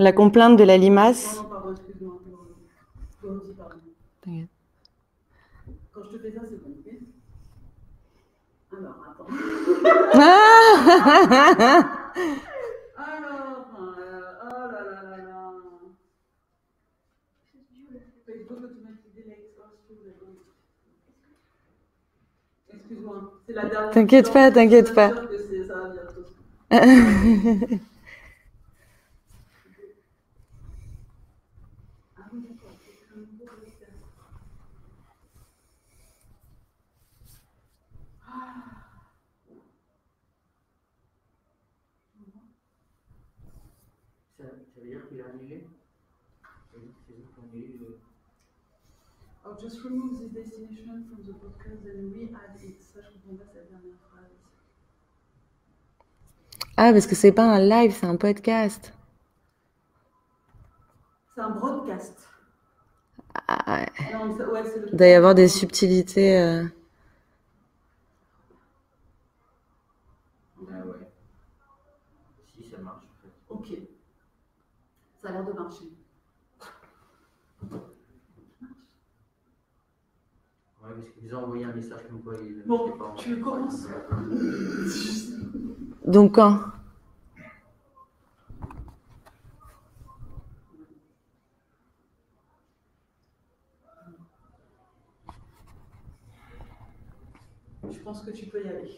La complainte de la limace. Quand je te c'est bon. Alors, attends. Alors, oh là là là Excuse-moi, c'est la dernière. T'inquiète pas, t'inquiète pas. just remove this destination from the podcast and we add it. Ça, je comprends pas cette dernière phrase. Ah, parce que c'est pas un live, c'est un podcast. C'est un broadcast. Ah, non, ouais, le... Il doit y avoir des subtilités. Euh... Ah ouais. Si, ça marche. Ok. Ça a l'air de marcher. Ils ont envoyé un message comme quoi ils. Bon, tu le commences. Donc quand Je pense que tu peux y aller.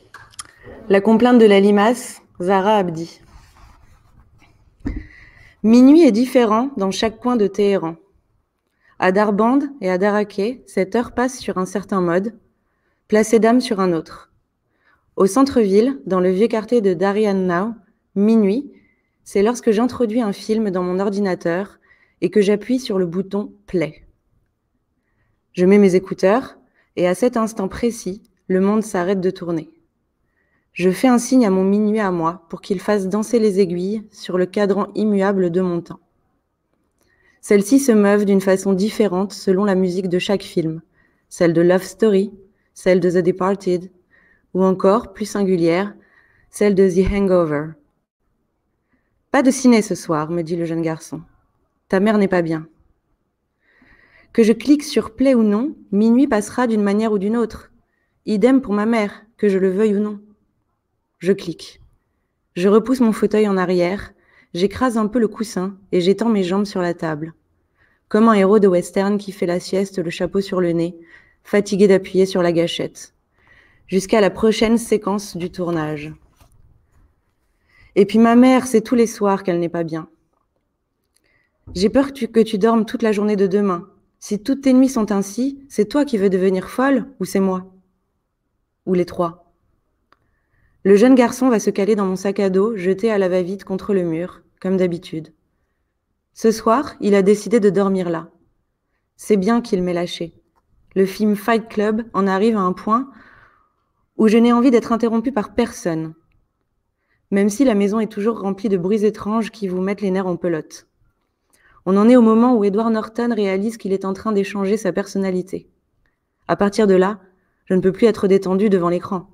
La complainte de la limace, Zara Abdi. Minuit est différent dans chaque coin de Téhéran. À Darbande et à Daraké, cette heure passe sur un certain mode, placé d'âme sur un autre. Au centre-ville, dans le vieux quartier de Now, minuit, c'est lorsque j'introduis un film dans mon ordinateur et que j'appuie sur le bouton Play. Je mets mes écouteurs et à cet instant précis, le monde s'arrête de tourner. Je fais un signe à mon minuit à moi pour qu'il fasse danser les aiguilles sur le cadran immuable de mon temps. Celles-ci se meuvent d'une façon différente selon la musique de chaque film, celle de Love Story, celle de The Departed, ou encore, plus singulière, celle de The Hangover. Pas de ciné ce soir, me dit le jeune garçon. Ta mère n'est pas bien. Que je clique sur play ou non, minuit passera d'une manière ou d'une autre. Idem pour ma mère, que je le veuille ou non. Je clique. Je repousse mon fauteuil en arrière, J'écrase un peu le coussin et j'étends mes jambes sur la table. Comme un héros de western qui fait la sieste, le chapeau sur le nez, fatigué d'appuyer sur la gâchette. Jusqu'à la prochaine séquence du tournage. Et puis ma mère, c'est tous les soirs qu'elle n'est pas bien. J'ai peur que tu dormes toute la journée de demain. Si toutes tes nuits sont ainsi, c'est toi qui veux devenir folle ou c'est moi Ou les trois le jeune garçon va se caler dans mon sac à dos, jeté à la va-vite contre le mur, comme d'habitude. Ce soir, il a décidé de dormir là. C'est bien qu'il m'ait lâché. Le film Fight Club en arrive à un point où je n'ai envie d'être interrompu par personne, même si la maison est toujours remplie de bruits étranges qui vous mettent les nerfs en pelote. On en est au moment où Edward Norton réalise qu'il est en train d'échanger sa personnalité. À partir de là, je ne peux plus être détendu devant l'écran.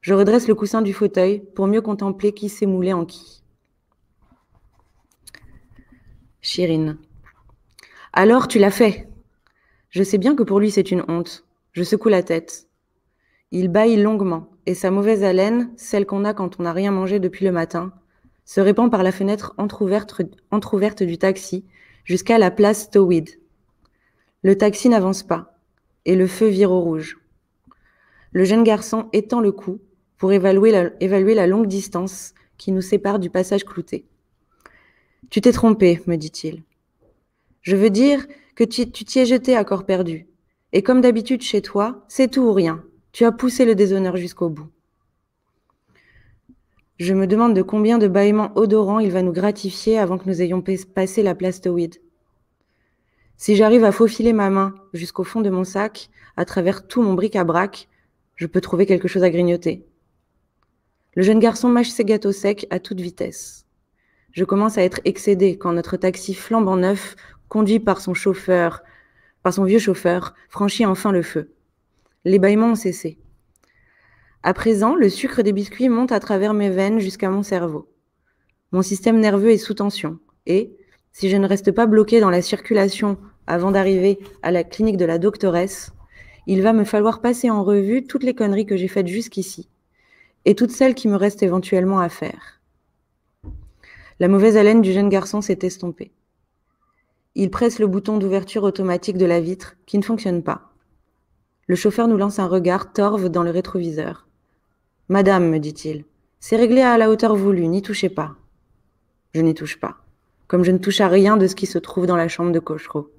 Je redresse le coussin du fauteuil pour mieux contempler qui s'est moulé en qui. Chirine. Alors tu l'as fait. Je sais bien que pour lui c'est une honte. Je secoue la tête. Il bâille longuement et sa mauvaise haleine, celle qu'on a quand on n'a rien mangé depuis le matin, se répand par la fenêtre entr'ouverte, du taxi jusqu'à la place Towid. Le taxi n'avance pas et le feu vire au rouge. Le jeune garçon étend le cou pour évaluer la, longue distance qui nous sépare du passage clouté. Tu t'es trompé, me dit-il. Je veux dire que tu t'y es jeté à corps perdu. Et comme d'habitude chez toi, c'est tout ou rien. Tu as poussé le déshonneur jusqu'au bout. Je me demande de combien de bâillements odorants il va nous gratifier avant que nous ayons passé la place Si j'arrive à faufiler ma main jusqu'au fond de mon sac, à travers tout mon bric-à-brac, je peux trouver quelque chose à grignoter. Le jeune garçon mâche ses gâteaux secs à toute vitesse. Je commence à être excédé quand notre taxi flambant neuf, conduit par son chauffeur, par son vieux chauffeur, franchit enfin le feu. Les bâillements ont cessé. À présent, le sucre des biscuits monte à travers mes veines jusqu'à mon cerveau. Mon système nerveux est sous tension et, si je ne reste pas bloqué dans la circulation avant d'arriver à la clinique de la doctoresse, il va me falloir passer en revue toutes les conneries que j'ai faites jusqu'ici et toutes celles qui me restent éventuellement à faire. La mauvaise haleine du jeune garçon s'est estompée. Il presse le bouton d'ouverture automatique de la vitre, qui ne fonctionne pas. Le chauffeur nous lance un regard torve dans le rétroviseur. Madame, me dit-il, c'est réglé à la hauteur voulue, n'y touchez pas. Je n'y touche pas, comme je ne touche à rien de ce qui se trouve dans la chambre de Cochereau.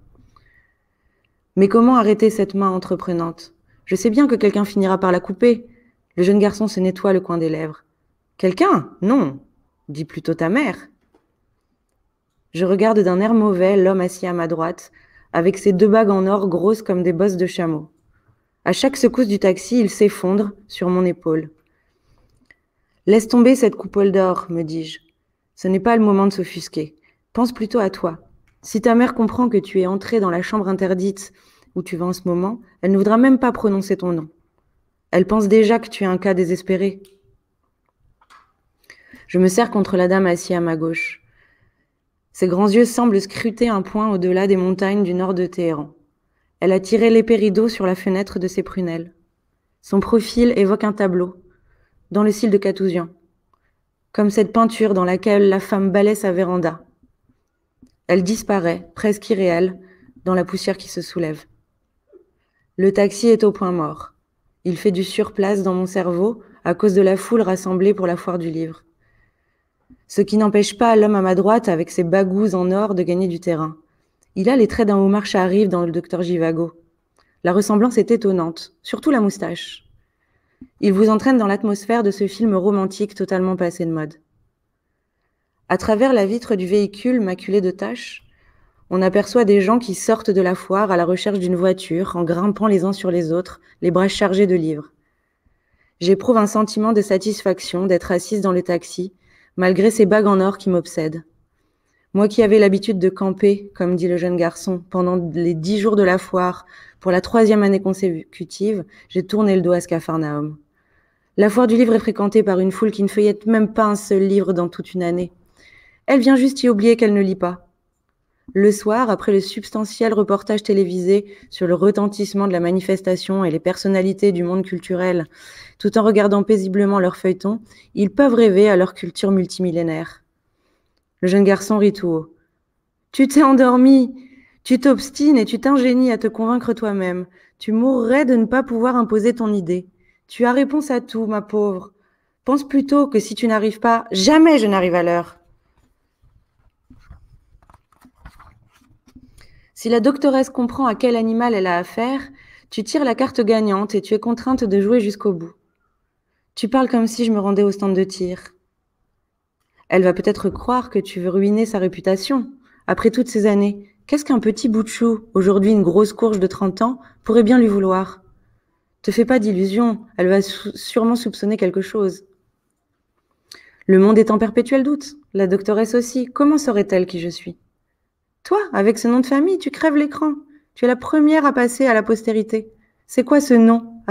Mais comment arrêter cette main entreprenante Je sais bien que quelqu'un finira par la couper, le jeune garçon se nettoie le coin des lèvres. Quelqu'un Non. dit plutôt ta mère. Je regarde d'un air mauvais l'homme assis à ma droite, avec ses deux bagues en or grosses comme des bosses de chameau. À chaque secousse du taxi, il s'effondre sur mon épaule. Laisse tomber cette coupole d'or, me dis-je. Ce n'est pas le moment de s'offusquer. Pense plutôt à toi. Si ta mère comprend que tu es entré dans la chambre interdite où tu vas en ce moment, elle ne voudra même pas prononcer ton nom. Elle pense déjà que tu es un cas désespéré. Je me sers contre la dame assise à ma gauche. Ses grands yeux semblent scruter un point au-delà des montagnes du nord de Téhéran. Elle a tiré les rideau sur la fenêtre de ses prunelles. Son profil évoque un tableau, dans le style de Catousian, comme cette peinture dans laquelle la femme balaie sa véranda. Elle disparaît, presque irréelle, dans la poussière qui se soulève. Le taxi est au point mort. Il fait du surplace dans mon cerveau à cause de la foule rassemblée pour la foire du livre. Ce qui n'empêche pas l'homme à ma droite, avec ses bagous en or, de gagner du terrain. Il a les traits d'un à arrive dans le docteur Givago. La ressemblance est étonnante, surtout la moustache. Il vous entraîne dans l'atmosphère de ce film romantique totalement passé de mode. À travers la vitre du véhicule maculé de taches, on aperçoit des gens qui sortent de la foire à la recherche d'une voiture en grimpant les uns sur les autres, les bras chargés de livres. J'éprouve un sentiment de satisfaction d'être assise dans le taxi, malgré ces bagues en or qui m'obsèdent. Moi qui avais l'habitude de camper, comme dit le jeune garçon, pendant les dix jours de la foire, pour la troisième année consécutive, j'ai tourné le dos à Scapharnaum. La foire du livre est fréquentée par une foule qui ne feuillette même pas un seul livre dans toute une année. Elle vient juste y oublier qu'elle ne lit pas, le soir, après le substantiel reportage télévisé sur le retentissement de la manifestation et les personnalités du monde culturel, tout en regardant paisiblement leur feuilleton, ils peuvent rêver à leur culture multimillénaire. Le jeune garçon rit tout haut. Tu t'es endormi, tu t'obstines et tu t'ingénies à te convaincre toi-même. Tu mourrais de ne pas pouvoir imposer ton idée. Tu as réponse à tout, ma pauvre. Pense plutôt que si tu n'arrives pas, jamais je n'arrive à l'heure. Si la doctoresse comprend à quel animal elle a affaire, tu tires la carte gagnante et tu es contrainte de jouer jusqu'au bout. Tu parles comme si je me rendais au stand de tir. Elle va peut-être croire que tu veux ruiner sa réputation. Après toutes ces années, qu'est-ce qu'un petit bout de chou, aujourd'hui une grosse courge de 30 ans, pourrait bien lui vouloir Te fais pas d'illusions, elle va sûrement soupçonner quelque chose. Le monde est en perpétuel doute, la doctoresse aussi. Comment saurait-elle qui je suis toi, avec ce nom de famille, tu crèves l'écran. Tu es la première à passer à la postérité. C'est quoi ce nom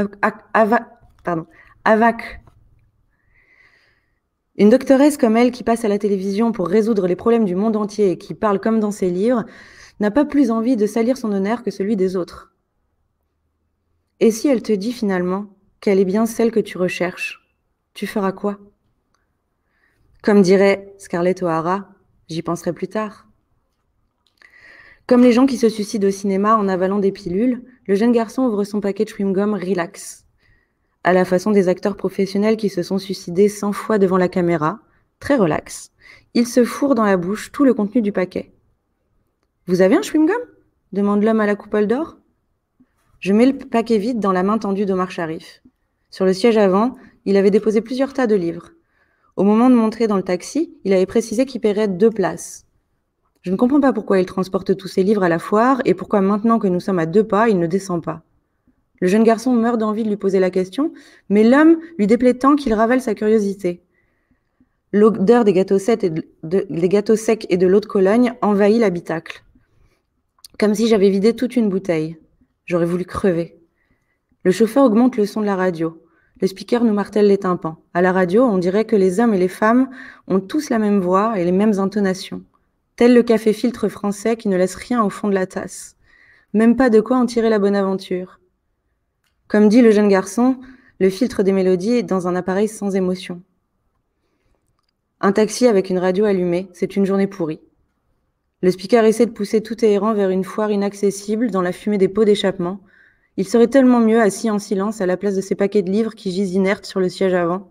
Pardon. Avac. Une doctoresse comme elle qui passe à la télévision pour résoudre les problèmes du monde entier et qui parle comme dans ses livres n'a pas plus envie de salir son honneur que celui des autres. Et si elle te dit finalement qu'elle est bien celle que tu recherches, tu feras quoi Comme dirait Scarlett O'Hara, j'y penserai plus tard. Comme les gens qui se suicident au cinéma en avalant des pilules, le jeune garçon ouvre son paquet de chewing-gum relax. À la façon des acteurs professionnels qui se sont suicidés 100 fois devant la caméra, très relax, il se fourre dans la bouche tout le contenu du paquet. Vous avez un chewing-gum demande l'homme à la coupole d'or. Je mets le paquet vide dans la main tendue d'Omar Sharif. Sur le siège avant, il avait déposé plusieurs tas de livres. Au moment de monter dans le taxi, il avait précisé qu'il paierait deux places. Je ne comprends pas pourquoi il transporte tous ses livres à la foire et pourquoi maintenant que nous sommes à deux pas, il ne descend pas. Le jeune garçon meurt d'envie de lui poser la question, mais l'homme lui déplaît tant qu'il ravale sa curiosité. L'odeur des gâteaux, secs et de, gâteaux secs et de l'eau de Cologne envahit l'habitacle. Comme si j'avais vidé toute une bouteille. J'aurais voulu crever. Le chauffeur augmente le son de la radio. Le speaker nous martèle les tympans. À la radio, on dirait que les hommes et les femmes ont tous la même voix et les mêmes intonations tel le café filtre français qui ne laisse rien au fond de la tasse. Même pas de quoi en tirer la bonne aventure. Comme dit le jeune garçon, le filtre des mélodies est dans un appareil sans émotion. Un taxi avec une radio allumée, c'est une journée pourrie. Le speaker essaie de pousser tout errant vers une foire inaccessible dans la fumée des pots d'échappement. Il serait tellement mieux assis en silence à la place de ces paquets de livres qui gisent inertes sur le siège avant.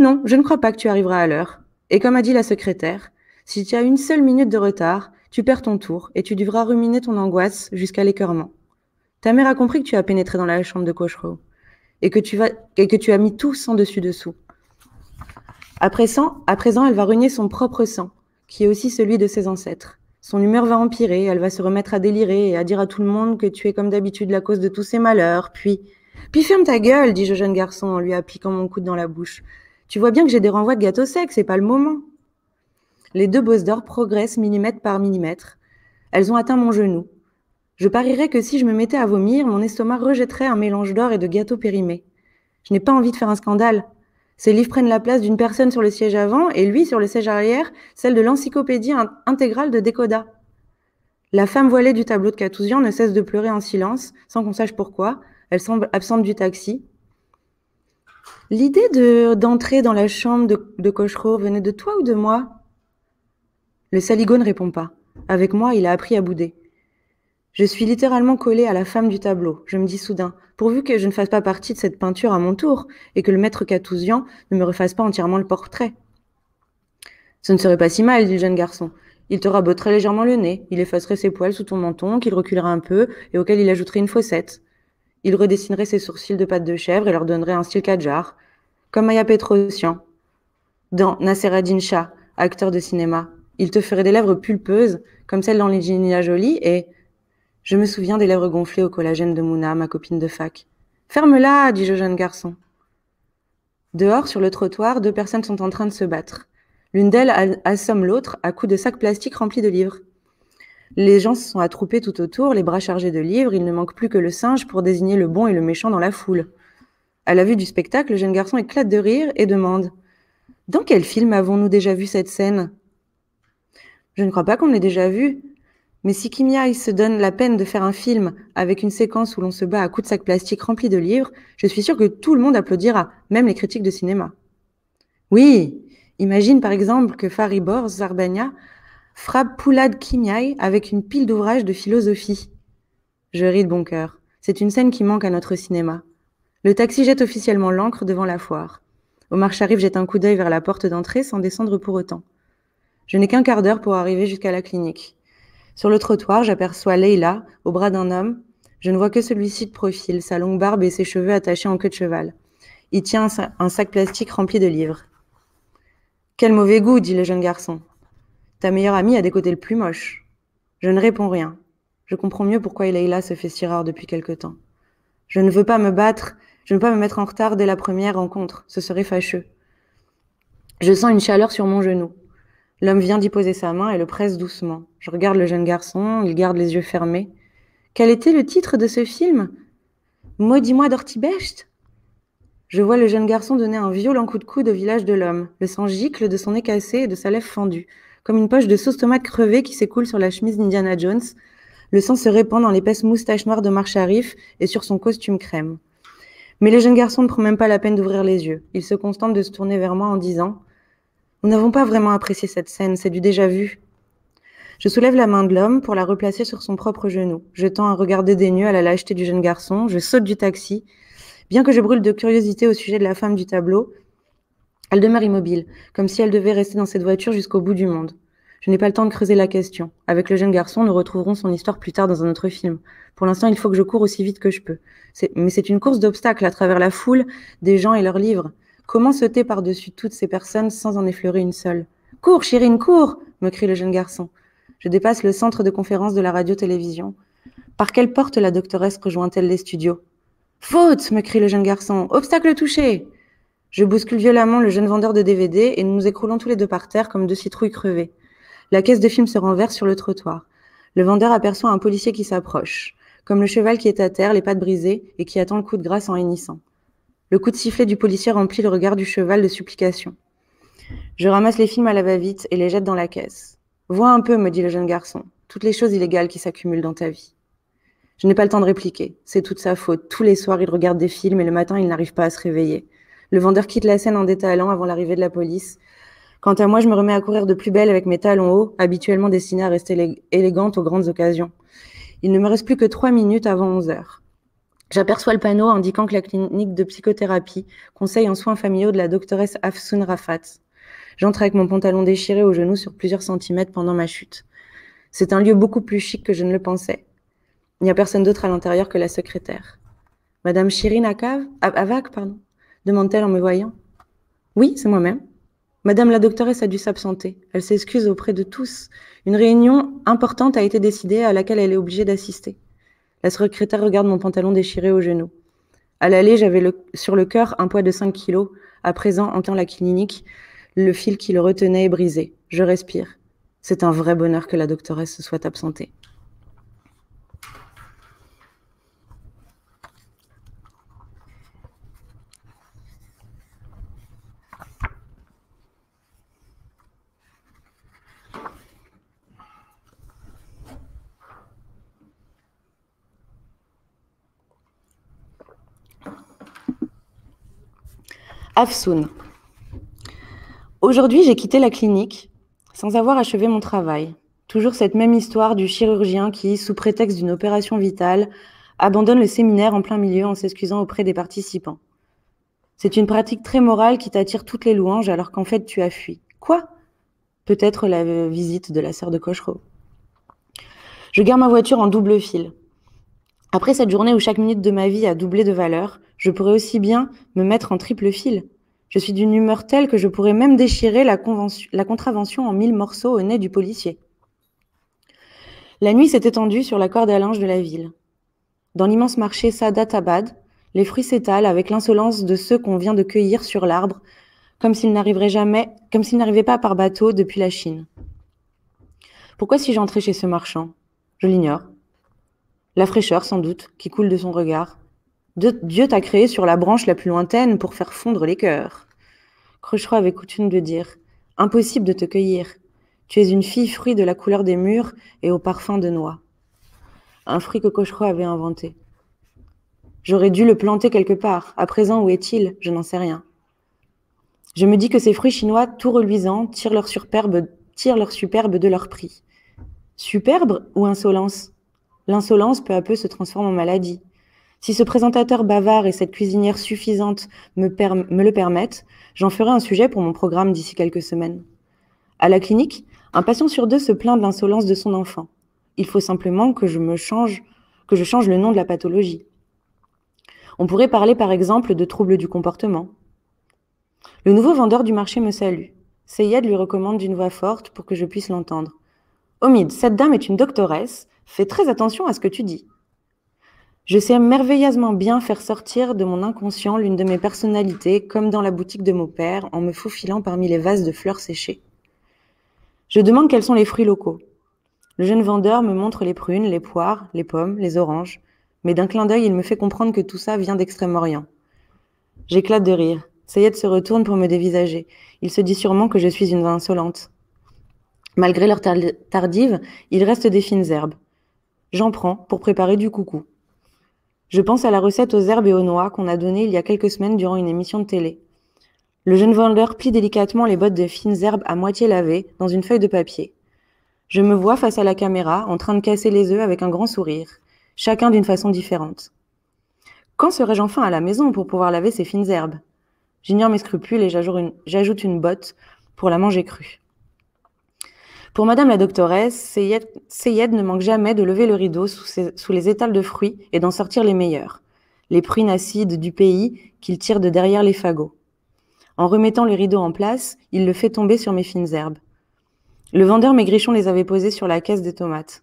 Non, je ne crois pas que tu arriveras à l'heure. Et comme a dit la secrétaire, si tu as une seule minute de retard, tu perds ton tour et tu devras ruminer ton angoisse jusqu'à l'écœurement. Ta mère a compris que tu as pénétré dans la chambre de Cochereau et que tu, vas, que tu as mis tout sang dessus dessous. Après présent, à présent, elle va ruiner son propre sang, qui est aussi celui de ses ancêtres. Son humeur va empirer, elle va se remettre à délirer et à dire à tout le monde que tu es comme d'habitude la cause de tous ses malheurs, puis... Puis ferme ta gueule, dis-je au jeune garçon en lui appliquant mon coude dans la bouche. Tu vois bien que j'ai des renvois de gâteau sec, c'est pas le moment. Les deux bosses d'or progressent millimètre par millimètre. Elles ont atteint mon genou. Je parierais que si je me mettais à vomir, mon estomac rejetterait un mélange d'or et de gâteaux périmés. Je n'ai pas envie de faire un scandale. Ces livres prennent la place d'une personne sur le siège avant et lui sur le siège arrière, celle de l'encyclopédie intégrale de Décoda. La femme voilée du tableau de Catouzian ne cesse de pleurer en silence, sans qu'on sache pourquoi. Elle semble absente du taxi. L'idée d'entrer dans la chambre de, de Cochereau venait de toi ou de moi le Saligo ne répond pas. Avec moi, il a appris à bouder. Je suis littéralement collée à la femme du tableau. Je me dis soudain, pourvu que je ne fasse pas partie de cette peinture à mon tour, et que le maître Catousian ne me refasse pas entièrement le portrait. Ce ne serait pas si mal, dit le jeune garçon. Il te rabotterait légèrement le nez, il effacerait ses poils sous ton menton, qu'il reculerait un peu, et auquel il ajouterait une fossette. Il redessinerait ses sourcils de pâte de chèvre et leur donnerait un style Kadjar, comme Maya Petrosian, dans Nasser Shah, acteur de cinéma, il te ferait des lèvres pulpeuses, comme celles dans les à Jolie, et je me souviens des lèvres gonflées au collagène de Mouna, ma copine de fac. Ferme-la, dis-je au jeune garçon. Dehors, sur le trottoir, deux personnes sont en train de se battre. L'une d'elles assomme l'autre à coups de sacs plastiques remplis de livres. Les gens se sont attroupés tout autour, les bras chargés de livres, il ne manque plus que le singe pour désigner le bon et le méchant dans la foule. À la vue du spectacle, le jeune garçon éclate de rire et demande Dans quel film avons-nous déjà vu cette scène je ne crois pas qu'on l'ait déjà vu. Mais si Kimia se donne la peine de faire un film avec une séquence où l'on se bat à coups de sac plastique rempli de livres, je suis sûre que tout le monde applaudira, même les critiques de cinéma. Oui, imagine par exemple que Faribor Zarbania frappe Poulad Kimiaï avec une pile d'ouvrages de philosophie. Je ris de bon cœur. C'est une scène qui manque à notre cinéma. Le taxi jette officiellement l'encre devant la foire. Omar Sharif jette un coup d'œil vers la porte d'entrée sans descendre pour autant. Je n'ai qu'un quart d'heure pour arriver jusqu'à la clinique. Sur le trottoir, j'aperçois Leila, au bras d'un homme. Je ne vois que celui-ci de profil, sa longue barbe et ses cheveux attachés en queue de cheval. Il tient un sac plastique rempli de livres. Quel mauvais goût, dit le jeune garçon. Ta meilleure amie a des côtés le plus moche. Je ne réponds rien. Je comprends mieux pourquoi Leila se fait si rare depuis quelque temps. Je ne veux pas me battre, je ne veux pas me mettre en retard dès la première rencontre, ce serait fâcheux. Je sens une chaleur sur mon genou. L'homme vient d'y poser sa main et le presse doucement. Je regarde le jeune garçon, il garde les yeux fermés. Quel était le titre de ce film Maudis-moi d'Ortibest Je vois le jeune garçon donner un violent coup de coude au village de l'homme. Le sang gicle de son nez cassé et de sa lèvre fendue, comme une poche de sauce tomate crevée qui s'écoule sur la chemise d'Indiana Jones. Le sang se répand dans l'épaisse moustache noire de Marcharif et sur son costume crème. Mais le jeune garçon ne prend même pas la peine d'ouvrir les yeux. Il se contente de se tourner vers moi en disant nous n'avons pas vraiment apprécié cette scène, c'est du déjà vu. Je soulève la main de l'homme pour la replacer sur son propre genou, Je jetant un regard dédaigneux à la lâcheté du jeune garçon, je saute du taxi. Bien que je brûle de curiosité au sujet de la femme du tableau, elle demeure immobile, comme si elle devait rester dans cette voiture jusqu'au bout du monde. Je n'ai pas le temps de creuser la question. Avec le jeune garçon, nous retrouverons son histoire plus tard dans un autre film. Pour l'instant, il faut que je cours aussi vite que je peux. Mais c'est une course d'obstacles à travers la foule, des gens et leurs livres. Comment sauter par-dessus toutes ces personnes sans en effleurer une seule Cours, Chirine, cours me crie le jeune garçon. Je dépasse le centre de conférence de la radio-télévision. Par quelle porte la doctoresse rejoint-elle les studios Faute me crie le jeune garçon. Obstacle touché Je bouscule violemment le jeune vendeur de DVD et nous nous écroulons tous les deux par terre comme deux citrouilles crevées. La caisse de film se renverse sur le trottoir. Le vendeur aperçoit un policier qui s'approche, comme le cheval qui est à terre, les pattes brisées, et qui attend le coup de grâce en hennissant. Le coup de sifflet du policier remplit le regard du cheval de supplication. Je ramasse les films à la va-vite et les jette dans la caisse. Vois un peu, me dit le jeune garçon, toutes les choses illégales qui s'accumulent dans ta vie. Je n'ai pas le temps de répliquer. C'est toute sa faute. Tous les soirs, il regarde des films et le matin, il n'arrive pas à se réveiller. Le vendeur quitte la scène en détalant avant l'arrivée de la police. Quant à moi, je me remets à courir de plus belle avec mes talons hauts, habituellement destinés à rester élégantes aux grandes occasions. Il ne me reste plus que trois minutes avant 11 heures. J'aperçois le panneau indiquant que la clinique de psychothérapie conseille en soins familiaux de la doctoresse Afsoun Rafat. J'entre avec mon pantalon déchiré au genou sur plusieurs centimètres pendant ma chute. C'est un lieu beaucoup plus chic que je ne le pensais. Il n'y a personne d'autre à l'intérieur que la secrétaire. Madame Chirine Akav, Avak, pardon, demande-t-elle en me voyant. Oui, c'est moi-même. Madame la doctoresse a dû s'absenter. Elle s'excuse auprès de tous. Une réunion importante a été décidée à laquelle elle est obligée d'assister. La secrétaire regarde mon pantalon déchiré au genou. À l'aller, j'avais sur le cœur un poids de 5 kilos. À présent, en la clinique, le fil qui le retenait est brisé. Je respire. C'est un vrai bonheur que la doctoresse se soit absentée. Afsoun. Aujourd'hui, j'ai quitté la clinique sans avoir achevé mon travail. Toujours cette même histoire du chirurgien qui, sous prétexte d'une opération vitale, abandonne le séminaire en plein milieu en s'excusant auprès des participants. C'est une pratique très morale qui t'attire toutes les louanges alors qu'en fait tu as fui. Quoi Peut-être la visite de la sœur de Cochereau. Je garde ma voiture en double fil. Après cette journée où chaque minute de ma vie a doublé de valeur, je pourrais aussi bien me mettre en triple fil. Je suis d'une humeur telle que je pourrais même déchirer la, contravention en mille morceaux au nez du policier. La nuit s'est étendue sur la corde à linge de la ville. Dans l'immense marché Sadatabad, les fruits s'étalent avec l'insolence de ceux qu'on vient de cueillir sur l'arbre, comme s'ils n'arriveraient jamais, comme s'ils n'arrivaient pas par bateau depuis la Chine. Pourquoi si j'entrais chez ce marchand Je l'ignore la fraîcheur sans doute qui coule de son regard. Dieu t'a créé sur la branche la plus lointaine pour faire fondre les cœurs. Cocheroy avait coutume de dire Impossible de te cueillir. Tu es une fille fruit de la couleur des murs et au parfum de noix. Un fruit que Cochereau avait inventé. J'aurais dû le planter quelque part. À présent, où est-il Je n'en sais rien. Je me dis que ces fruits chinois, tout reluisants, tirent leur superbe, tirent leur superbe de leur prix. Superbe ou insolence L'insolence peu à peu se transforme en maladie. Si ce présentateur bavard et cette cuisinière suffisante me, le permettent, j'en ferai un sujet pour mon programme d'ici quelques semaines. À la clinique, un patient sur deux se plaint de l'insolence de son enfant. Il faut simplement que je me change, que je change le nom de la pathologie. On pourrait parler par exemple de troubles du comportement. Le nouveau vendeur du marché me salue. Seyed lui recommande d'une voix forte pour que je puisse l'entendre. Omid, cette dame est une doctoresse, Fais très attention à ce que tu dis. Je sais merveilleusement bien faire sortir de mon inconscient l'une de mes personnalités, comme dans la boutique de mon père, en me faufilant parmi les vases de fleurs séchées. Je demande quels sont les fruits locaux. Le jeune vendeur me montre les prunes, les poires, les pommes, les oranges, mais d'un clin d'œil, il me fait comprendre que tout ça vient d'Extrême-Orient. J'éclate de rire. Sayed se retourne pour me dévisager. Il se dit sûrement que je suis une insolente. Malgré leur tardive, il reste des fines herbes. J'en prends pour préparer du coucou. Je pense à la recette aux herbes et aux noix qu'on a donnée il y a quelques semaines durant une émission de télé. Le jeune vendeur plie délicatement les bottes de fines herbes à moitié lavées dans une feuille de papier. Je me vois face à la caméra en train de casser les œufs avec un grand sourire, chacun d'une façon différente. Quand serai-je enfin à la maison pour pouvoir laver ces fines herbes J'ignore mes scrupules et j'ajoute une, une botte pour la manger crue. Pour Madame la doctoresse, Seyed, ne manque jamais de lever le rideau sous, les étals de fruits et d'en sortir les meilleurs, les prunes acides du pays qu'il tire de derrière les fagots. En remettant le rideau en place, il le fait tomber sur mes fines herbes. Le vendeur maigrichon les avait posés sur la caisse des tomates.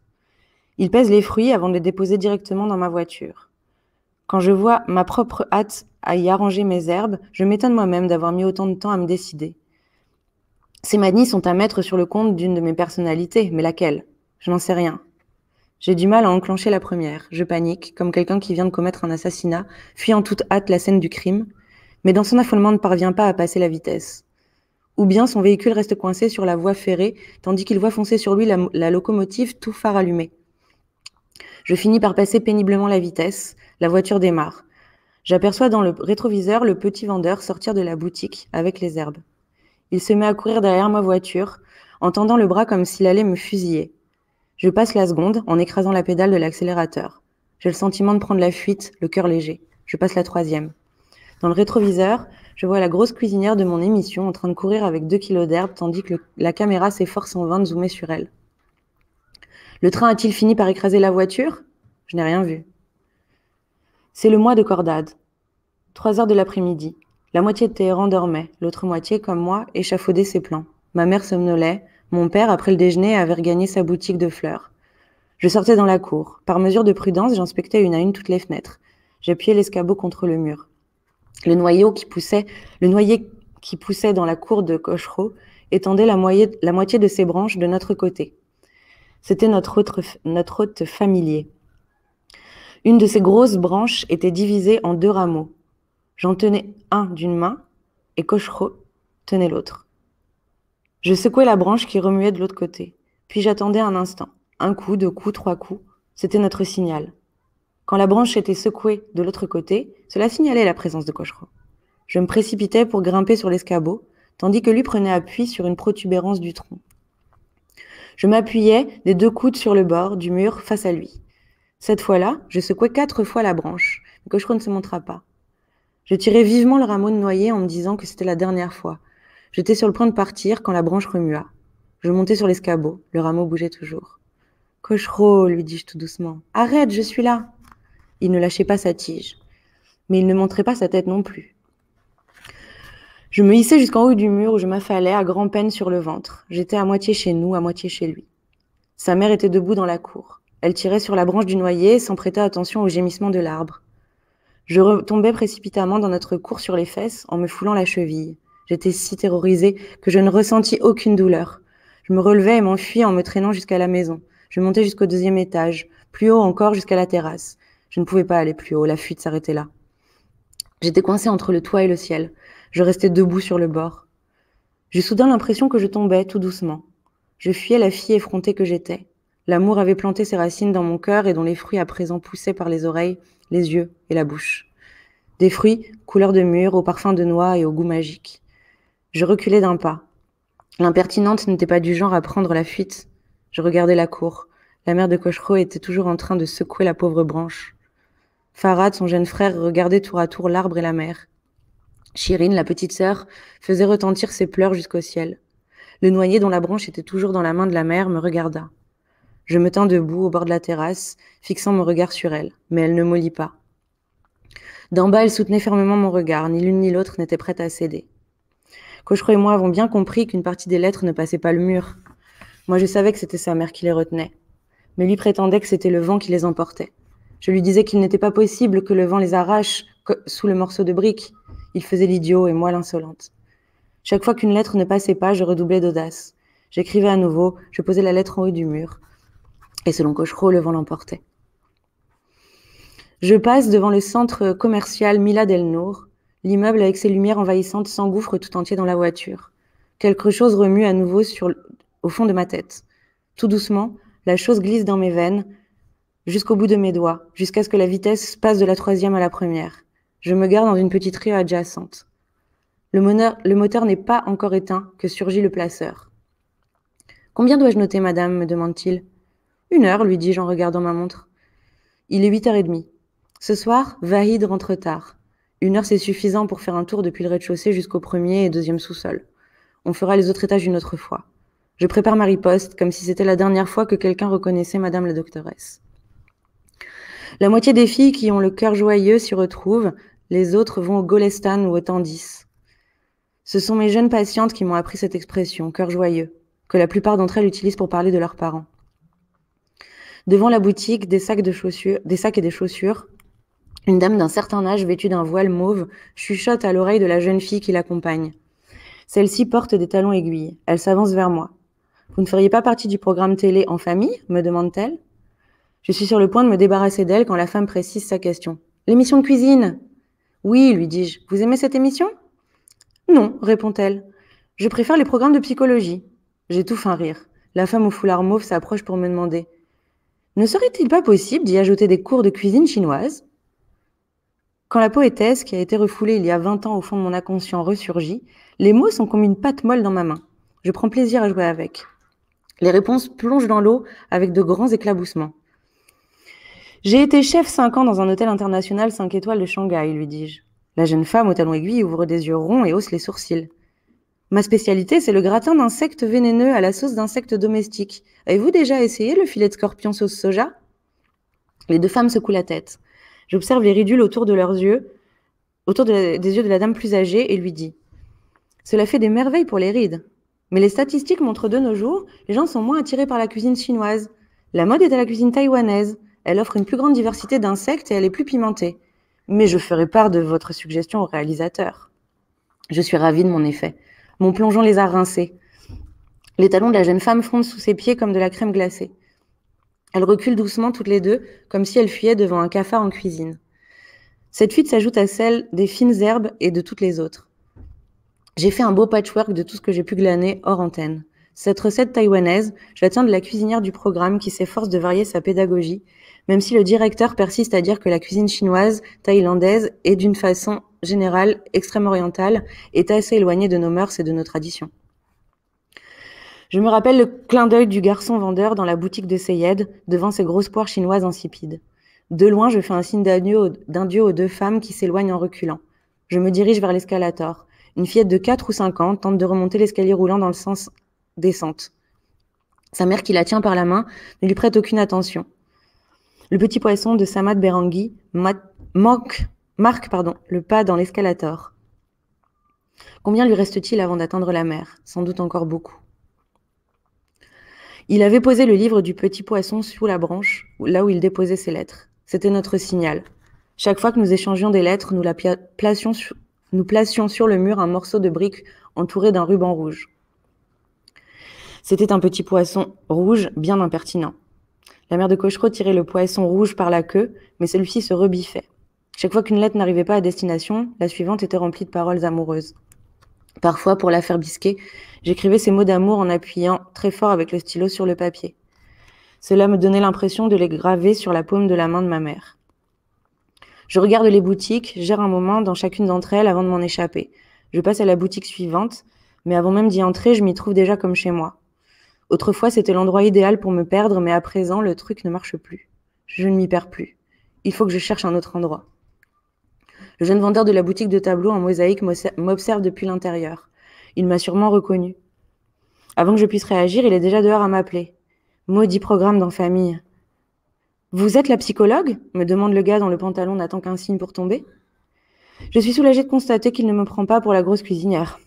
Il pèse les fruits avant de les déposer directement dans ma voiture. Quand je vois ma propre hâte à y arranger mes herbes, je m'étonne moi-même d'avoir mis autant de temps à me décider. Ces manies sont à mettre sur le compte d'une de mes personnalités, mais laquelle Je n'en sais rien. J'ai du mal à enclencher la première. Je panique, comme quelqu'un qui vient de commettre un assassinat, fuit en toute hâte la scène du crime, mais dans son affolement ne parvient pas à passer la vitesse. Ou bien son véhicule reste coincé sur la voie ferrée, tandis qu'il voit foncer sur lui la, la locomotive tout phare allumé. Je finis par passer péniblement la vitesse, la voiture démarre. J'aperçois dans le rétroviseur le petit vendeur sortir de la boutique avec les herbes. Il se met à courir derrière ma voiture, en tendant le bras comme s'il allait me fusiller. Je passe la seconde en écrasant la pédale de l'accélérateur. J'ai le sentiment de prendre la fuite, le cœur léger. Je passe la troisième. Dans le rétroviseur, je vois la grosse cuisinière de mon émission en train de courir avec deux kilos d'herbe tandis que la caméra s'efforce en vain de zoomer sur elle. Le train a-t-il fini par écraser la voiture Je n'ai rien vu. C'est le mois de Cordade. trois heures de l'après-midi. La moitié de Téhéran dormait, l'autre moitié, comme moi, échafaudait ses plans. Ma mère somnolait, mon père, après le déjeuner, avait regagné sa boutique de fleurs. Je sortais dans la cour. Par mesure de prudence, j'inspectais une à une toutes les fenêtres. J'appuyais l'escabeau contre le mur. Le noyau qui poussait, le noyer qui poussait dans la cour de Cochereau étendait la, moitié, de ses branches de notre côté. C'était notre, notre hôte familier. Une de ses grosses branches était divisée en deux rameaux. J'en tenais un d'une main et Cochereau tenait l'autre. Je secouais la branche qui remuait de l'autre côté, puis j'attendais un instant. Un coup, deux coups, trois coups, c'était notre signal. Quand la branche était secouée de l'autre côté, cela signalait la présence de Cochereau. Je me précipitais pour grimper sur l'escabeau, tandis que lui prenait appui sur une protubérance du tronc. Je m'appuyais des deux coudes sur le bord du mur face à lui. Cette fois-là, je secouais quatre fois la branche, mais Cochereau ne se montra pas. Je tirai vivement le rameau de noyer en me disant que c'était la dernière fois. J'étais sur le point de partir quand la branche remua. Je montais sur l'escabeau, le rameau bougeait toujours. Cochereau, lui dis-je tout doucement, arrête, je suis là. Il ne lâchait pas sa tige, mais il ne montrait pas sa tête non plus. Je me hissais jusqu'en haut du mur où je m'affalais à grand-peine sur le ventre. J'étais à moitié chez nous, à moitié chez lui. Sa mère était debout dans la cour. Elle tirait sur la branche du noyer sans prêter attention aux gémissements de l'arbre. Je retombais précipitamment dans notre cours sur les fesses en me foulant la cheville. J'étais si terrorisée que je ne ressentis aucune douleur. Je me relevais et m'enfuis en me traînant jusqu'à la maison. Je montais jusqu'au deuxième étage, plus haut encore jusqu'à la terrasse. Je ne pouvais pas aller plus haut, la fuite s'arrêtait là. J'étais coincée entre le toit et le ciel. Je restais debout sur le bord. J'ai soudain l'impression que je tombais tout doucement. Je fuyais la fille effrontée que j'étais. L'amour avait planté ses racines dans mon cœur et dont les fruits à présent poussaient par les oreilles les yeux et la bouche. Des fruits, couleur de mur, au parfum de noix et au goût magique. Je reculais d'un pas. L'impertinente n'était pas du genre à prendre la fuite. Je regardais la cour. La mère de Cochereau était toujours en train de secouer la pauvre branche. Farad, son jeune frère, regardait tour à tour l'arbre et la mer. Chirine, la petite sœur, faisait retentir ses pleurs jusqu'au ciel. Le noyer dont la branche était toujours dans la main de la mère me regarda. Je me tins debout au bord de la terrasse, fixant mon regard sur elle, mais elle ne mollit pas. D'en bas, elle soutenait fermement mon regard, ni l'une ni l'autre n'était prête à céder. Cochereau et moi avons bien compris qu'une partie des lettres ne passait pas le mur. Moi, je savais que c'était sa mère qui les retenait, mais lui prétendait que c'était le vent qui les emportait. Je lui disais qu'il n'était pas possible que le vent les arrache sous le morceau de brique. Il faisait l'idiot et moi l'insolente. Chaque fois qu'une lettre ne passait pas, je redoublais d'audace. J'écrivais à nouveau, je posais la lettre en haut du mur, et selon Cochereau, le vent l'emportait. Je passe devant le centre commercial Mila Del Nour. L'immeuble avec ses lumières envahissantes s'engouffre tout entier dans la voiture. Quelque chose remue à nouveau sur, au fond de ma tête. Tout doucement, la chose glisse dans mes veines, jusqu'au bout de mes doigts, jusqu'à ce que la vitesse passe de la troisième à la première. Je me garde dans une petite rue adjacente. Le, le moteur n'est pas encore éteint que surgit le placeur. Combien dois-je noter, madame me demande-t-il. Une heure, lui dis-je en regardant ma montre. Il est heures et 30 Ce soir, Vahid rentre tard. Une heure, c'est suffisant pour faire un tour depuis le rez-de-chaussée jusqu'au premier et deuxième sous-sol. On fera les autres étages une autre fois. Je prépare ma riposte, comme si c'était la dernière fois que quelqu'un reconnaissait Madame la doctoresse. La moitié des filles qui ont le cœur joyeux s'y retrouvent, les autres vont au Golestan ou au Tandis. Ce sont mes jeunes patientes qui m'ont appris cette expression, cœur joyeux, que la plupart d'entre elles utilisent pour parler de leurs parents. Devant la boutique, des sacs, de chaussures, des sacs et des chaussures. Une dame d'un certain âge vêtue d'un voile mauve chuchote à l'oreille de la jeune fille qui l'accompagne. Celle-ci porte des talons aiguilles. Elle s'avance vers moi. Vous ne feriez pas partie du programme télé en famille me demande-t-elle. Je suis sur le point de me débarrasser d'elle quand la femme précise sa question. L'émission de cuisine Oui, lui dis-je. Vous aimez cette émission Non, répond-elle. Je préfère les programmes de psychologie. J'étouffe un rire. La femme au foulard mauve s'approche pour me demander ne serait-il pas possible d'y ajouter des cours de cuisine chinoise Quand la poétesse qui a été refoulée il y a 20 ans au fond de mon inconscient ressurgit, les mots sont comme une pâte molle dans ma main. Je prends plaisir à jouer avec. Les réponses plongent dans l'eau avec de grands éclaboussements. J'ai été chef cinq ans dans un hôtel international cinq étoiles de Shanghai, lui dis-je. La jeune femme au talon aiguille ouvre des yeux ronds et hausse les sourcils. Ma spécialité, c'est le gratin d'insectes vénéneux à la sauce d'insectes domestiques. Avez-vous déjà essayé le filet de scorpion sauce soja Les deux femmes secouent la tête. J'observe les ridules autour de leurs yeux, autour des yeux de la dame plus âgée, et lui dis Cela fait des merveilles pour les rides. Mais les statistiques montrent de nos jours, les gens sont moins attirés par la cuisine chinoise. La mode est à la cuisine taïwanaise. Elle offre une plus grande diversité d'insectes et elle est plus pimentée. Mais je ferai part de votre suggestion au réalisateur. Je suis ravie de mon effet. Mon plongeon les a rincés. Les talons de la jeune femme fondent sous ses pieds comme de la crème glacée. Elles reculent doucement toutes les deux, comme si elles fuyaient devant un cafard en cuisine. Cette fuite s'ajoute à celle des fines herbes et de toutes les autres. J'ai fait un beau patchwork de tout ce que j'ai pu glaner hors antenne. Cette recette taïwanaise, je la tiens de la cuisinière du programme qui s'efforce de varier sa pédagogie, même si le directeur persiste à dire que la cuisine chinoise, thaïlandaise est d'une façon général, extrême-orientale est assez éloignée de nos mœurs et de nos traditions. Je me rappelle le clin d'œil du garçon vendeur dans la boutique de Seyed, devant ses grosses poires chinoises insipides. De loin, je fais un signe d'un dieu aux deux femmes qui s'éloignent en reculant. Je me dirige vers l'escalator. Une fillette de 4 ou 5 ans tente de remonter l'escalier roulant dans le sens descente. Sa mère, qui la tient par la main, ne lui prête aucune attention. Le petit poisson de Samad Berangui manque marque pardon, le pas dans l'escalator. Combien lui reste-t-il avant d'atteindre la mer Sans doute encore beaucoup. Il avait posé le livre du petit poisson sous la branche, là où il déposait ses lettres. C'était notre signal. Chaque fois que nous échangions des lettres, nous, la placions nous sur le mur un morceau de brique entouré d'un ruban rouge. C'était un petit poisson rouge bien impertinent. La mère de Cochereau tirait le poisson rouge par la queue, mais celui-ci se rebiffait. Chaque fois qu'une lettre n'arrivait pas à destination, la suivante était remplie de paroles amoureuses. Parfois, pour la faire bisquer, j'écrivais ces mots d'amour en appuyant très fort avec le stylo sur le papier. Cela me donnait l'impression de les graver sur la paume de la main de ma mère. Je regarde les boutiques, gère un moment dans chacune d'entre elles avant de m'en échapper. Je passe à la boutique suivante, mais avant même d'y entrer, je m'y trouve déjà comme chez moi. Autrefois, c'était l'endroit idéal pour me perdre, mais à présent, le truc ne marche plus. Je ne m'y perds plus. Il faut que je cherche un autre endroit. Le jeune vendeur de la boutique de tableaux en mosaïque m'observe depuis l'intérieur. Il m'a sûrement reconnu. Avant que je puisse réagir, il est déjà dehors à m'appeler. Maudit programme dans famille. Vous êtes la psychologue me demande le gars dont le pantalon n'attend qu'un signe pour tomber. Je suis soulagée de constater qu'il ne me prend pas pour la grosse cuisinière.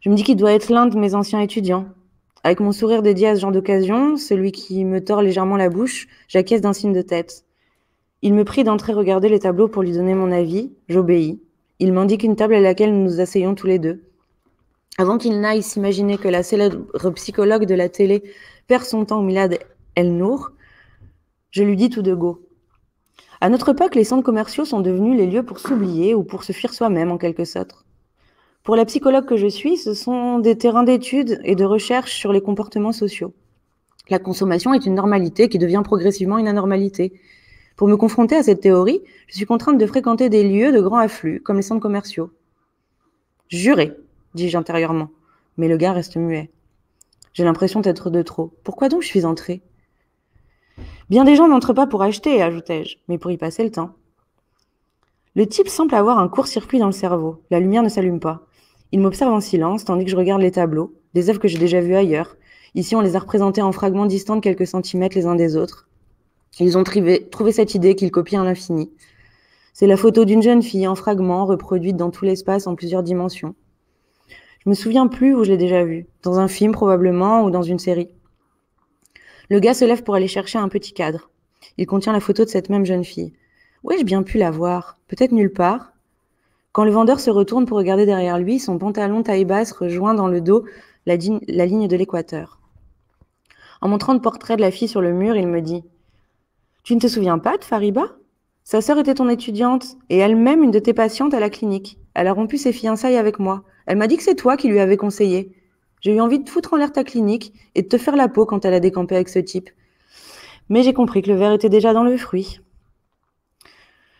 Je me dis qu'il doit être l'un de mes anciens étudiants. Avec mon sourire dédié à ce genre d'occasion, celui qui me tord légèrement la bouche, j'acquiesce d'un signe de tête. Il me prie d'entrer regarder les tableaux pour lui donner mon avis. J'obéis. Il m'indique une table à laquelle nous nous asseyons tous les deux. Avant qu'il n'aille s'imaginer que la célèbre psychologue de la télé perd son temps au Milad El-Nour, je lui dis tout de go. À notre époque, les centres commerciaux sont devenus les lieux pour s'oublier ou pour se fuir soi-même en quelque sorte. Pour la psychologue que je suis, ce sont des terrains d'études et de recherche sur les comportements sociaux. La consommation est une normalité qui devient progressivement une anormalité, pour me confronter à cette théorie, je suis contrainte de fréquenter des lieux de grand afflux, comme les centres commerciaux. Juré, dis-je intérieurement, mais le gars reste muet. J'ai l'impression d'être de trop. Pourquoi donc je suis entrée Bien des gens n'entrent pas pour acheter, », je mais pour y passer le temps. Le type semble avoir un court-circuit dans le cerveau. La lumière ne s'allume pas. Il m'observe en silence, tandis que je regarde les tableaux, des œuvres que j'ai déjà vues ailleurs. Ici, on les a représentées en fragments distants de quelques centimètres les uns des autres. Ils ont trouvé cette idée qu'ils copient à l'infini. C'est la photo d'une jeune fille en fragments, reproduite dans tout l'espace en plusieurs dimensions. Je me souviens plus où je l'ai déjà vue, dans un film probablement ou dans une série. Le gars se lève pour aller chercher un petit cadre. Il contient la photo de cette même jeune fille. Où ai-je bien pu la voir Peut-être nulle part. Quand le vendeur se retourne pour regarder derrière lui, son pantalon taille basse rejoint dans le dos la ligne de l'équateur. En montrant le portrait de la fille sur le mur, il me dit tu ne te souviens pas de Fariba Sa sœur était ton étudiante et elle-même une de tes patientes à la clinique. Elle a rompu ses fiançailles avec moi. Elle m'a dit que c'est toi qui lui avais conseillé. J'ai eu envie de foutre en l'air ta clinique et de te faire la peau quand elle a décampé avec ce type. Mais j'ai compris que le verre était déjà dans le fruit.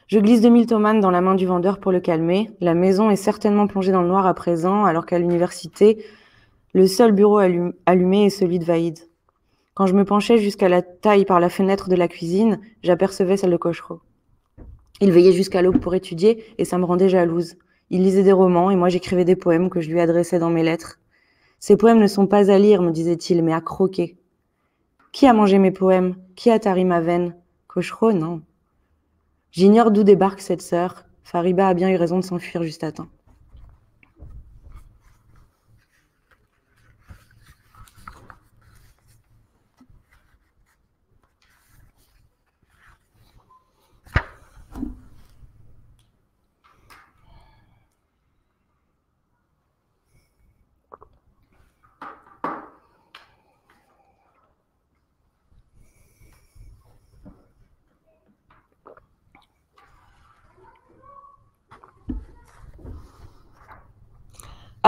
Je glisse de Miltoman dans la main du vendeur pour le calmer. La maison est certainement plongée dans le noir à présent, alors qu'à l'université, le seul bureau allumé est celui de Vaïd. Quand je me penchais jusqu'à la taille par la fenêtre de la cuisine, j'apercevais celle de Cochereau. Il veillait jusqu'à l'aube pour étudier et ça me rendait jalouse. Il lisait des romans et moi j'écrivais des poèmes que je lui adressais dans mes lettres. Ces poèmes ne sont pas à lire, me disait-il, mais à croquer. Qui a mangé mes poèmes Qui a tari ma veine Cochereau, non. J'ignore d'où débarque cette sœur. Fariba a bien eu raison de s'enfuir juste à temps.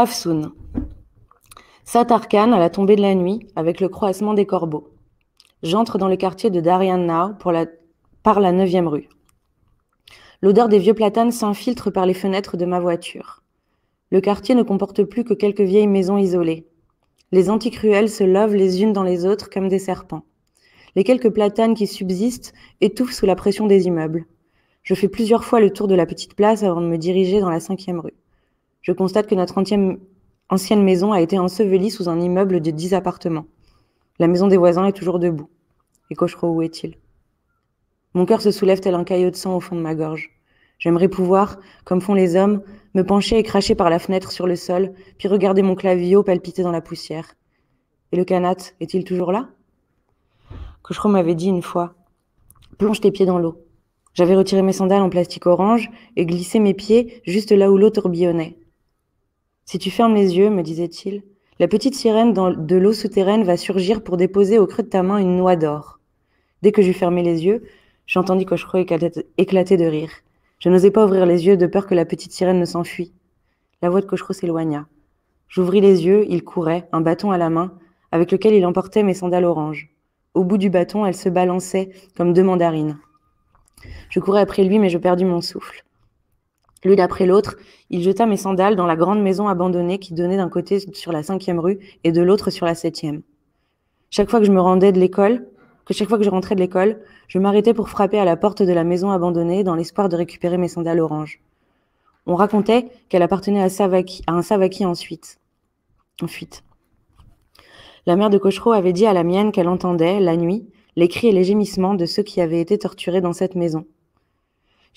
Afsun, Satarkane à la tombée de la nuit avec le croassement des corbeaux. J'entre dans le quartier de Darian pour la, par la 9e rue. L'odeur des vieux platanes s'infiltre par les fenêtres de ma voiture. Le quartier ne comporte plus que quelques vieilles maisons isolées. Les anticruelles se lovent les unes dans les autres comme des serpents. Les quelques platanes qui subsistent étouffent sous la pression des immeubles. Je fais plusieurs fois le tour de la petite place avant de me diriger dans la cinquième rue. Je constate que notre ancienne maison a été ensevelie sous un immeuble de dix appartements. La maison des voisins est toujours debout. Et Cochereau, où est-il Mon cœur se soulève tel un caillot de sang au fond de ma gorge. J'aimerais pouvoir, comme font les hommes, me pencher et cracher par la fenêtre sur le sol, puis regarder mon clavio palpiter dans la poussière. Et le canat, est-il toujours là Cochereau m'avait dit une fois Plonge tes pieds dans l'eau. J'avais retiré mes sandales en plastique orange et glissé mes pieds juste là où l'eau tourbillonnait. Si tu fermes les yeux, me disait-il, la petite sirène dans de l'eau souterraine va surgir pour déposer au creux de ta main une noix d'or. Dès que j'eus fermé les yeux, j'entendis Cochereau éclater de rire. Je n'osais pas ouvrir les yeux de peur que la petite sirène ne s'enfuit. La voix de Cochereau s'éloigna. J'ouvris les yeux, il courait, un bâton à la main, avec lequel il emportait mes sandales oranges. Au bout du bâton, elles se balançaient comme deux mandarines. Je courais après lui, mais je perdis mon souffle. L'une après l'autre, il jeta mes sandales dans la grande maison abandonnée qui donnait d'un côté sur la cinquième rue et de l'autre sur la septième. Chaque fois que je me rendais de l'école, que chaque fois que je rentrais de l'école, je m'arrêtais pour frapper à la porte de la maison abandonnée dans l'espoir de récupérer mes sandales oranges. On racontait qu'elle appartenait à, un Savaki ensuite, en fuite. La mère de Cochereau avait dit à la mienne qu'elle entendait, la nuit, les cris et les gémissements de ceux qui avaient été torturés dans cette maison.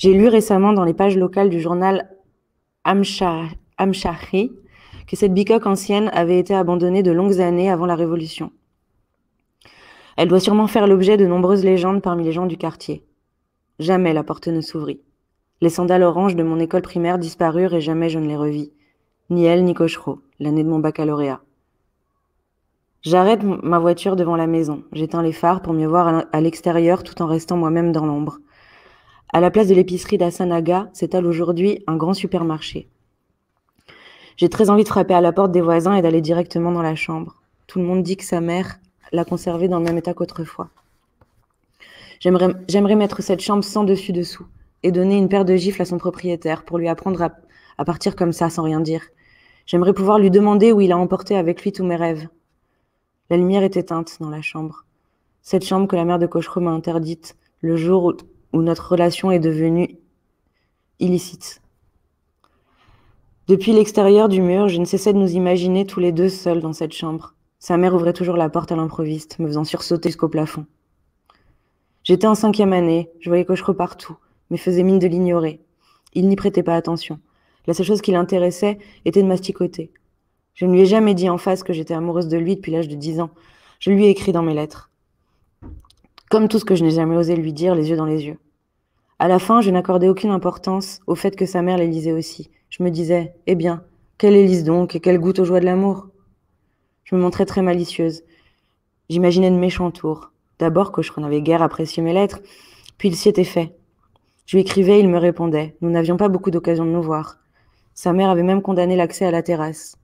J'ai lu récemment dans les pages locales du journal Amshari que cette bicoque ancienne avait été abandonnée de longues années avant la Révolution. Elle doit sûrement faire l'objet de nombreuses légendes parmi les gens du quartier. Jamais la porte ne s'ouvrit. Les sandales oranges de mon école primaire disparurent et jamais je ne les revis. Ni elle, ni Cochereau, l'année de mon baccalauréat. J'arrête ma voiture devant la maison. J'éteins les phares pour mieux voir à l'extérieur tout en restant moi-même dans l'ombre. À la place de l'épicerie d'Asanaga s'étale aujourd'hui un grand supermarché. J'ai très envie de frapper à la porte des voisins et d'aller directement dans la chambre. Tout le monde dit que sa mère l'a conservée dans le même état qu'autrefois. J'aimerais mettre cette chambre sans dessus dessous et donner une paire de gifles à son propriétaire pour lui apprendre à, partir comme ça sans rien dire. J'aimerais pouvoir lui demander où il a emporté avec lui tous mes rêves. La lumière est éteinte dans la chambre. Cette chambre que la mère de Cochereau m'a interdite le jour où où notre relation est devenue illicite. Depuis l'extérieur du mur, je ne cessais de nous imaginer tous les deux seuls dans cette chambre. Sa mère ouvrait toujours la porte à l'improviste, me faisant sursauter jusqu'au plafond. J'étais en cinquième année, je voyais Cochereau partout, mais faisais mine de l'ignorer. Il n'y prêtait pas attention. La seule chose qui l'intéressait était de masticoter. Je ne lui ai jamais dit en face que j'étais amoureuse de lui depuis l'âge de dix ans. Je lui ai écrit dans mes lettres comme tout ce que je n'ai jamais osé lui dire, les yeux dans les yeux. À la fin, je n'accordais aucune importance au fait que sa mère les lisait aussi. Je me disais, eh bien, quelle Élise donc et quelle goûte aux joies de l'amour Je me montrais très malicieuse. J'imaginais de méchants tours. D'abord que je n'avais guère apprécié mes lettres, puis il s'y était fait. Je lui écrivais, il me répondait. Nous n'avions pas beaucoup d'occasion de nous voir. Sa mère avait même condamné l'accès à la terrasse.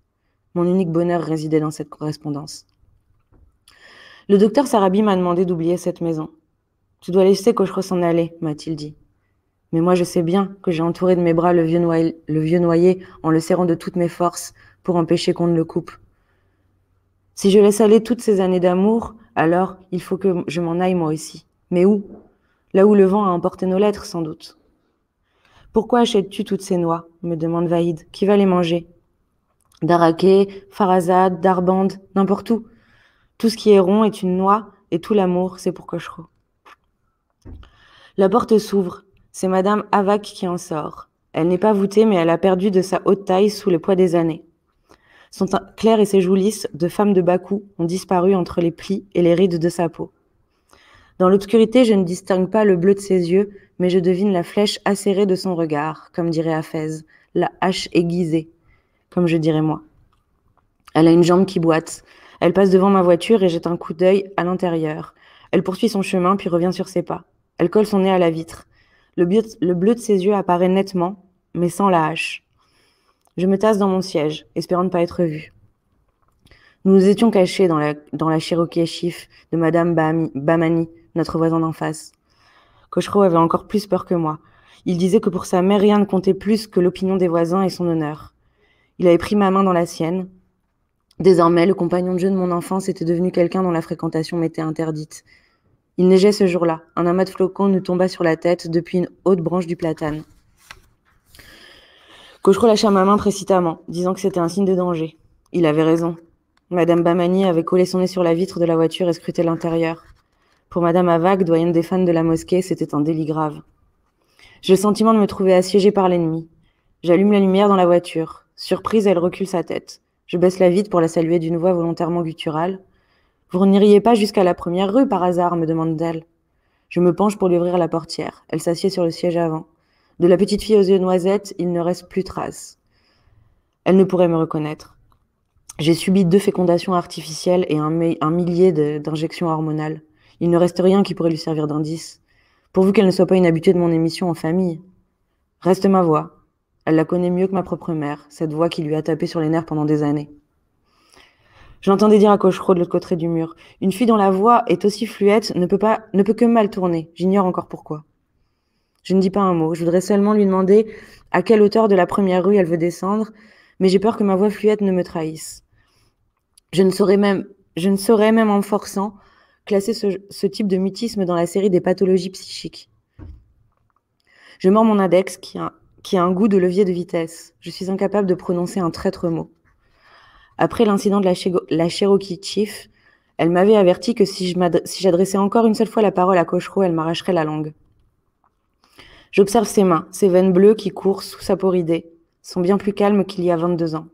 Mon unique bonheur résidait dans cette correspondance. Le docteur Sarabi m'a demandé d'oublier cette maison. Tu dois laisser que je s'en aller, m'a-t-il dit. Mais moi, je sais bien que j'ai entouré de mes bras le vieux, noyer le vieux en le serrant de toutes mes forces pour empêcher qu'on ne le coupe. Si je laisse aller toutes ces années d'amour, alors il faut que je m'en aille moi aussi. Mais où Là où le vent a emporté nos lettres, sans doute. Pourquoi achètes-tu toutes ces noix me demande Vaïd. Qui va les manger Darake, Farazade, Darbande, n'importe où. Tout ce qui est rond est une noix, et tout l'amour, c'est pour Cochereau. La porte s'ouvre. C'est Madame Havac qui en sort. Elle n'est pas voûtée, mais elle a perdu de sa haute taille sous le poids des années. Son teint clair et ses joues lisses, de femme de bas ont disparu entre les plis et les rides de sa peau. Dans l'obscurité, je ne distingue pas le bleu de ses yeux, mais je devine la flèche acérée de son regard, comme dirait Aphèse, la hache aiguisée, comme je dirais moi. Elle a une jambe qui boite, elle passe devant ma voiture et jette un coup d'œil à l'intérieur. Elle poursuit son chemin puis revient sur ses pas. Elle colle son nez à la vitre. Le bleu, de ses yeux apparaît nettement, mais sans la hache. Je me tasse dans mon siège, espérant ne pas être vue. Nous nous étions cachés dans la, dans la Cherokee Chief de Madame Bamani, notre voisin d'en face. Cochereau avait encore plus peur que moi. Il disait que pour sa mère, rien ne comptait plus que l'opinion des voisins et son honneur. Il avait pris ma main dans la sienne, Désormais, le compagnon de jeu de mon enfance était devenu quelqu'un dont la fréquentation m'était interdite. Il neigeait ce jour-là. Un amas de flocons nous tomba sur la tête depuis une haute branche du platane. Cochereau lâcha ma main précipitamment, disant que c'était un signe de danger. Il avait raison. Madame Bamani avait collé son nez sur la vitre de la voiture et scruté l'intérieur. Pour Madame Avag, doyenne des fans de la mosquée, c'était un délit grave. J'ai le sentiment de me trouver assiégée par l'ennemi. J'allume la lumière dans la voiture. Surprise, elle recule sa tête. Je baisse la vide pour la saluer d'une voix volontairement gutturale. Vous n'iriez pas jusqu'à la première rue par hasard me demande-t-elle. Je me penche pour lui ouvrir la portière. Elle s'assied sur le siège avant. De la petite fille aux yeux noisettes, il ne reste plus trace. Elle ne pourrait me reconnaître. J'ai subi deux fécondations artificielles et un, un millier d'injections hormonales. Il ne reste rien qui pourrait lui servir d'indice. Pourvu qu'elle ne soit pas une habituée de mon émission en famille. Reste ma voix. Elle la connaît mieux que ma propre mère, cette voix qui lui a tapé sur les nerfs pendant des années. J'entendais dire à Cochereau de l'autre côté du mur Une fille dont la voix est aussi fluette ne peut, pas, ne peut que mal tourner. J'ignore encore pourquoi. Je ne dis pas un mot. Je voudrais seulement lui demander à quelle hauteur de la première rue elle veut descendre, mais j'ai peur que ma voix fluette ne me trahisse. Je ne saurais même, je ne saurais même en forçant classer ce, ce type de mutisme dans la série des pathologies psychiques. Je mords mon index qui a qui a un goût de levier de vitesse. Je suis incapable de prononcer un traître mot. Après l'incident de la, Cherokee Chief, elle m'avait averti que si j'adressais encore une seule fois la parole à Cochereau, elle m'arracherait la langue. J'observe ses mains, ses veines bleues qui courent sous sa peau ridée, sont bien plus calmes qu'il y a 22 ans.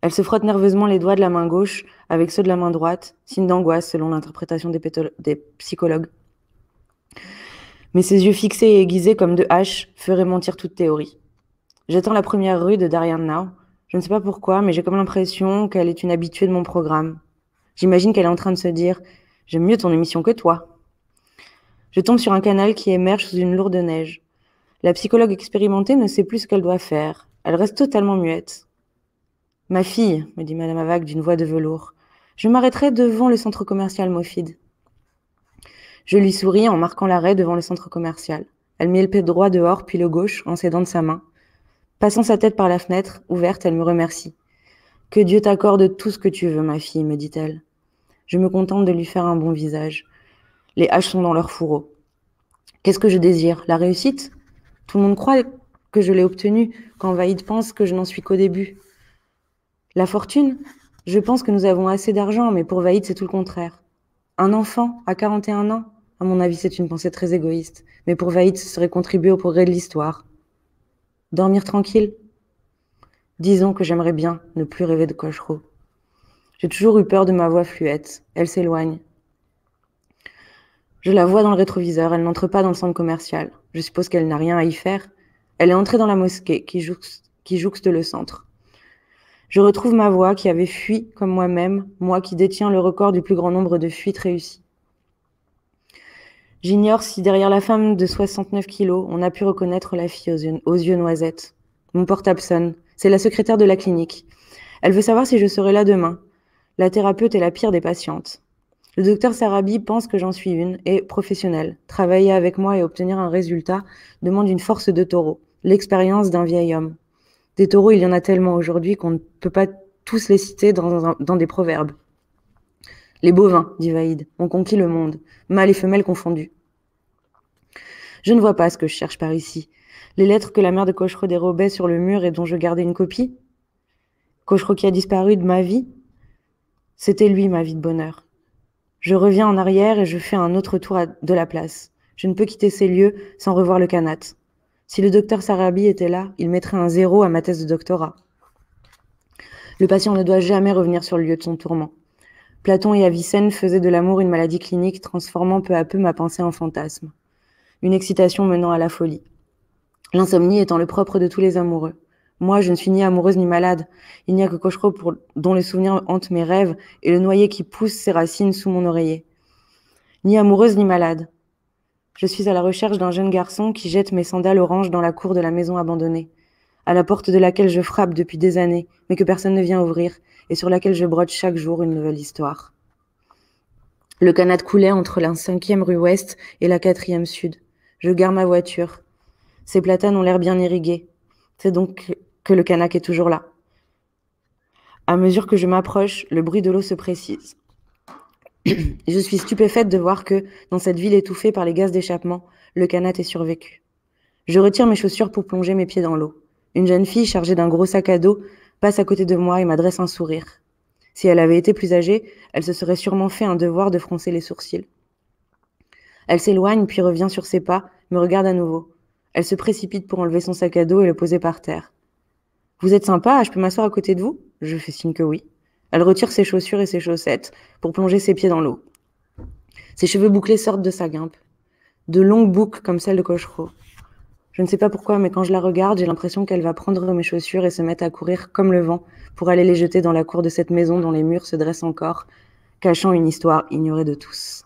Elle se frotte nerveusement les doigts de la main gauche avec ceux de la main droite, signe d'angoisse selon l'interprétation des psychologues mais ses yeux fixés et aiguisés comme deux haches feraient mentir toute théorie. J'attends la première rue de Darian Now. Je ne sais pas pourquoi, mais j'ai comme l'impression qu'elle est une habituée de mon programme. J'imagine qu'elle est en train de se dire J'aime mieux ton émission que toi. Je tombe sur un canal qui émerge sous une lourde neige. La psychologue expérimentée ne sait plus ce qu'elle doit faire. Elle reste totalement muette. Ma fille, me dit Madame Avac d'une voix de velours, je m'arrêterai devant le centre commercial Mofid. Je lui souris en marquant l'arrêt devant le centre commercial. Elle met le pied droit dehors, puis le gauche, en s'aidant de sa main. Passant sa tête par la fenêtre, ouverte, elle me remercie. Que Dieu t'accorde tout ce que tu veux, ma fille, me dit-elle. Je me contente de lui faire un bon visage. Les haches sont dans leur fourreau. Qu'est-ce que je désire La réussite Tout le monde croit que je l'ai obtenue, quand Vaïd pense que je n'en suis qu'au début. La fortune Je pense que nous avons assez d'argent, mais pour Vaïd, c'est tout le contraire. Un enfant, à 41 ans, à mon avis, c'est une pensée très égoïste, mais pour Vaïd, ce serait contribuer au progrès de l'histoire. Dormir tranquille Disons que j'aimerais bien ne plus rêver de Cochereau. J'ai toujours eu peur de ma voix fluette. Elle s'éloigne. Je la vois dans le rétroviseur, elle n'entre pas dans le centre commercial. Je suppose qu'elle n'a rien à y faire. Elle est entrée dans la mosquée qui jouxte, qui jouxte le centre. Je retrouve ma voix qui avait fui comme moi-même, moi qui détiens le record du plus grand nombre de fuites réussies. J'ignore si derrière la femme de 69 kilos, on a pu reconnaître la fille aux yeux, noisettes. Mon portable sonne. C'est la secrétaire de la clinique. Elle veut savoir si je serai là demain. La thérapeute est la pire des patientes. Le docteur Sarabi pense que j'en suis une et professionnelle. Travailler avec moi et obtenir un résultat demande une force de taureau, l'expérience d'un vieil homme. Des taureaux, il y en a tellement aujourd'hui qu'on ne peut pas tous les citer dans des proverbes. Les bovins, dit Vaïd, ont conquis le monde, mâles et femelles confondus. Je ne vois pas ce que je cherche par ici. Les lettres que la mère de Cochereau dérobait sur le mur et dont je gardais une copie Cochereau qui a disparu de ma vie C'était lui ma vie de bonheur. Je reviens en arrière et je fais un autre tour de la place. Je ne peux quitter ces lieux sans revoir le canat. Si le docteur Sarabi était là, il mettrait un zéro à ma thèse de doctorat. Le patient ne doit jamais revenir sur le lieu de son tourment. Platon et Avicenne faisaient de l'amour une maladie clinique, transformant peu à peu ma pensée en fantasme, une excitation menant à la folie. L'insomnie étant le propre de tous les amoureux. Moi, je ne suis ni amoureuse ni malade. Il n'y a que Cochereau dont les souvenirs hante mes rêves et le noyer qui pousse ses racines sous mon oreiller. Ni amoureuse ni malade. Je suis à la recherche d'un jeune garçon qui jette mes sandales oranges dans la cour de la maison abandonnée, à la porte de laquelle je frappe depuis des années, mais que personne ne vient ouvrir, et sur laquelle je brode chaque jour une nouvelle histoire. Le canat coulait entre la cinquième rue ouest et la quatrième sud. Je gare ma voiture. Ces platanes ont l'air bien irrigués. C'est donc que le canac est toujours là. À mesure que je m'approche, le bruit de l'eau se précise. je suis stupéfaite de voir que, dans cette ville étouffée par les gaz d'échappement, le canat est survécu. Je retire mes chaussures pour plonger mes pieds dans l'eau. Une jeune fille chargée d'un gros sac à dos passe à côté de moi et m'adresse un sourire. Si elle avait été plus âgée, elle se serait sûrement fait un devoir de froncer les sourcils. Elle s'éloigne puis revient sur ses pas, me regarde à nouveau. Elle se précipite pour enlever son sac à dos et le poser par terre. Vous êtes sympa, je peux m'asseoir à côté de vous Je fais signe que oui. Elle retire ses chaussures et ses chaussettes pour plonger ses pieds dans l'eau. Ses cheveux bouclés sortent de sa guimpe. De longues boucles comme celles de Cochereau. Je ne sais pas pourquoi, mais quand je la regarde, j'ai l'impression qu'elle va prendre mes chaussures et se mettre à courir comme le vent pour aller les jeter dans la cour de cette maison dont les murs se dressent encore, cachant une histoire ignorée de tous.